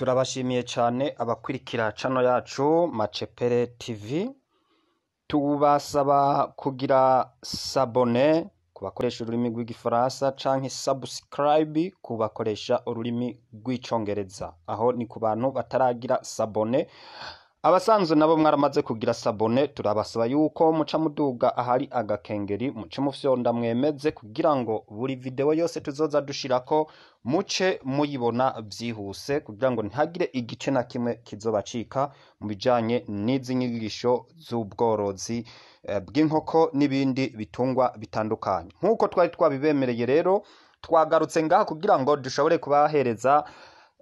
turabashimiye cyane abakurikira cano yacu macepere tivi tubasaba kugira sabone ku bakoresha ururimi rw'igifaransa cyangwa sabusikarayibi ku bakoresha ururimi rw'icyongereza aho ni ku bantu bataragira sabone abasanzwe nabo mwaramaze kugira sabone turabasaba yuko muca muduga ahari agakengeri muce mufyonda mwemeze kugira ngo buri videwo yose tuzoza ko muce muyibona byihuse kugira ngo ntihagire igice na kimwe kizobacika mu bijyanye n'izi nyigisho z'ubworozi eh, bw'inkoko n'ibindi bitungwa bitandukanye nk'uko twari twabibemereye rero twagarutse ngaha kugira ngo dushobore kubahereza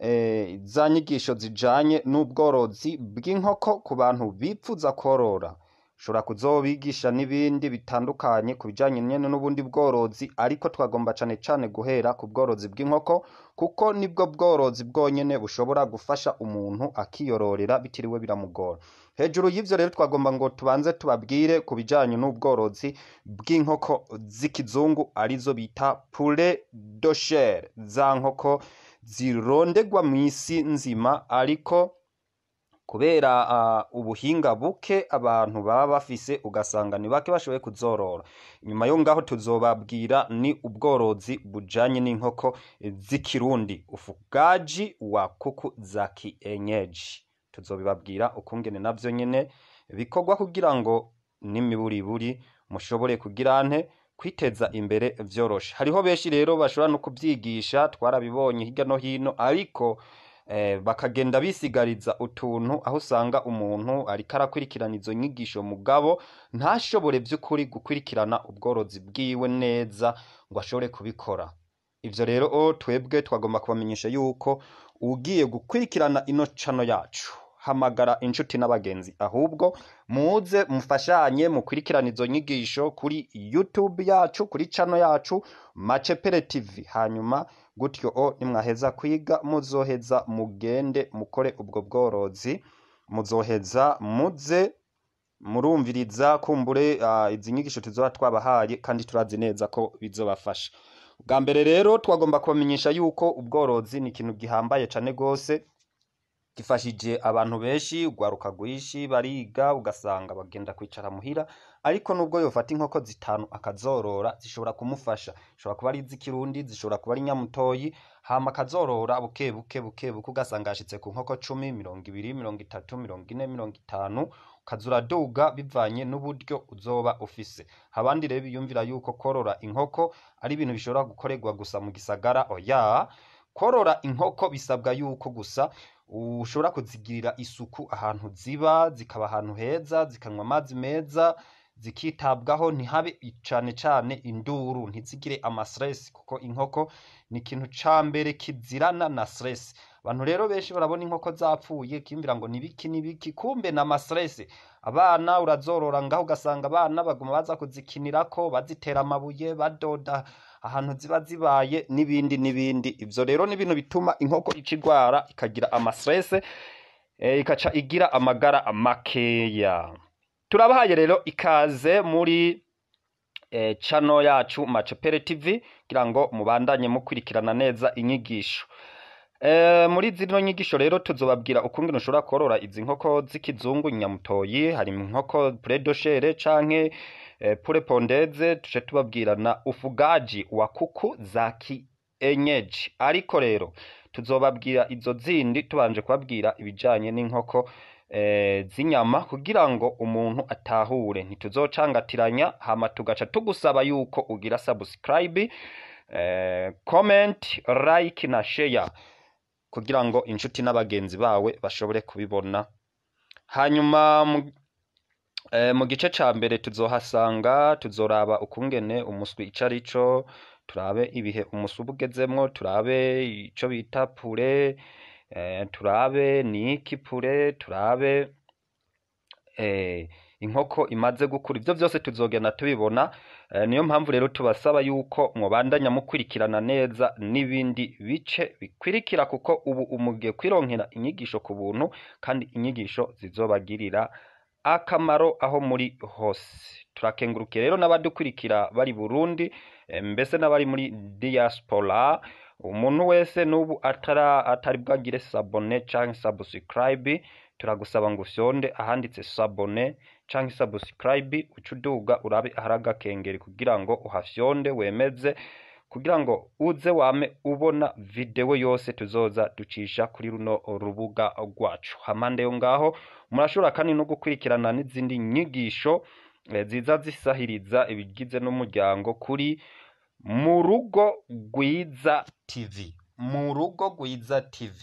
Eh, za nyigisho zijyanye n'ubworozi bw'inkoko ku bantu bipfuza korora ushobora kuzobigisha n'ibindi bitandukanye ku bijyanye nyine n'ubundi bworozi ariko twagomba cyane cyane guhera ku bworozi bw'inkoko kuko nibwo bworozi bwonyine bushobora gufasha umuntu akiyororera bitiriwe biramugora hejuru y'ibyo rero twagomba ngo tubanze tubabwire ku bijyanye n'ubworozi bw'inkoko z'ikizungu arizo bita pure doshere za nkoko zirondegwa mu isi nzima ariko kubera ubuhinga buke abantu baba bafise ugasanga ni bake bashoboye kuzorora nyuma yo ngaho tuzobabwira ni ubworozi bujanye n'inkoko z'ikirundi ufugaji wa kuku za kienyeji tuzobibabwira ukungene navyo nyene bikorwa kugira ngo n'imiburiburi mushobore kugira ante kwiteza imbere byoroshye hariho benshi rero bashobora no kubyigisha twarabibonye hirya no hino ariko eh, bakagenda bisigariza utuntu aho usanga umuntu ariko arakurikirana izo nyigisho mugabo ntashobore by'ukuri gukurikirana ubworozi bwiwe neza ngo ashobore kubikora ibyo rero twebwe twagomba kubamenyesha yuko ugiye gukurikirana ino cano yacu hamagara inshuti n'abagenzi ahubwo muze mufashanye mukurikirana izo nyigisho kuri YouTube yacu kuri cano yacu Macepere TV hanyuma gutyo o nimwaheza kwiga muzoheza mugende mukore ubwo bworozi muzoheza muze murumviriza kumbure izi nyigisho tuzaba twabahaye kandi turazi neza ko bizobafasha bwa mbere rero twagomba kubamenyesha yuko ubworozi ni ikintu gihambaye cyane rwose gifashije abantu benshi ugwaruka rwinshi bariga ugasanga bagenda kwicara muhira ariko nubwo yofata inkoko zitanu akazorora zishobora kumufasha zishobora kuba ari iz'ikirundi zishobora kuba ari inyamutoyi hama akazorora buke buke buke buke ugasanga yashitse ku nkoko cumi mirongo ibiri mirongo itatu mirongo ine mirongo itanu ukaza uraduga bivanye n'uburyo uzoba ufise abandi rero biyumvira yuko korora inkoko ari ibintu bishobora gukorerwa gusa mu gisagara oya korora inkoko bisabwa yuko gusa ushobora kuzigirira isuku ahantu ziba zikaba ahantu heza zikanywa amazi meza zikitabwaho ntihabe cyane cyane induru ntizigire amastress kuko inkoko ni ikintu ca mbere kizirana na stress abantu rero benshi barabona inkoko zapfuye kimvira ngo nibiki nibiki kumbe na amastress abana urazorora ngaho ugasanga abana baguma baza kuzikinira ko bazitera amabuye badoda ahantu ziba zibaye n'ibindi n'ibindi ibyo rero ni ibintu bituma inkoko ica ikagira amasirese eh, ikaca igira amagara makeya turabahaye rero ikaze muri eh, cano yacu macepere TV kugira ngo mubandanye mukurikirana neza inyigisho Eh, muri zino nyigisho rero tuzobabwira ukungene ushobora korora izi nkoko z'ikizungu nyamutoyi hari inkoko puredoshele canke eh, pure tuje tubabwira na ufugaji wa kuku za kienyeji ariko rero tuzobabwira izo zindi tubanje kubabwira ibijyanye n'inkoko eh, z'inyama kugira ngo umuntu atahure ntituzocangatiranya hama tugaca tugusaba yuko ugira subscribe comment like na sheya kugira ngo inshuti na bawe bashobore kubibona hanyuma mu eh, gice cya mbere tuzohasanga tuzoraba ukungene umuswi icyo ari cyo turabe ibihe umuswi uba ugezemo turabe icyo bita pure eh, turabe ni ikipure pure turabe eh, inkoko imaze gukura ibyo byose tuzogenda tubibona eh, niyo mpamvu rero tubasaba yuko mubandanya mukurikirana neza n'ibindi bice bikurikira kuko ubu umugiye kwironkera inyigisho ku buntu kandi inyigisho zizobagirira akamaro aho muri hose turakenguruke rero n'abadukurikira bari burundi eh, mbese n'abari muri diaspora umuntu wese n'ubu atari bwagire sabone cyangwa sabusikarayibe turagusaba ngu usyonde ahanditse sabone canke subscribe uca urabe ahari agakengeri kugira ngo uhasyonde wemeze kugira ngo uze wame ubona videwo yose tuzoza ducisha kuri runo rubuga rwacu hamande yo ngaho murashobora kandi no gukurikirana n'izindi nyigisho eh, ziza zisahiriza ibigize n'umuryango kuri mu rugo rwiza tv mu rugo rwiza tv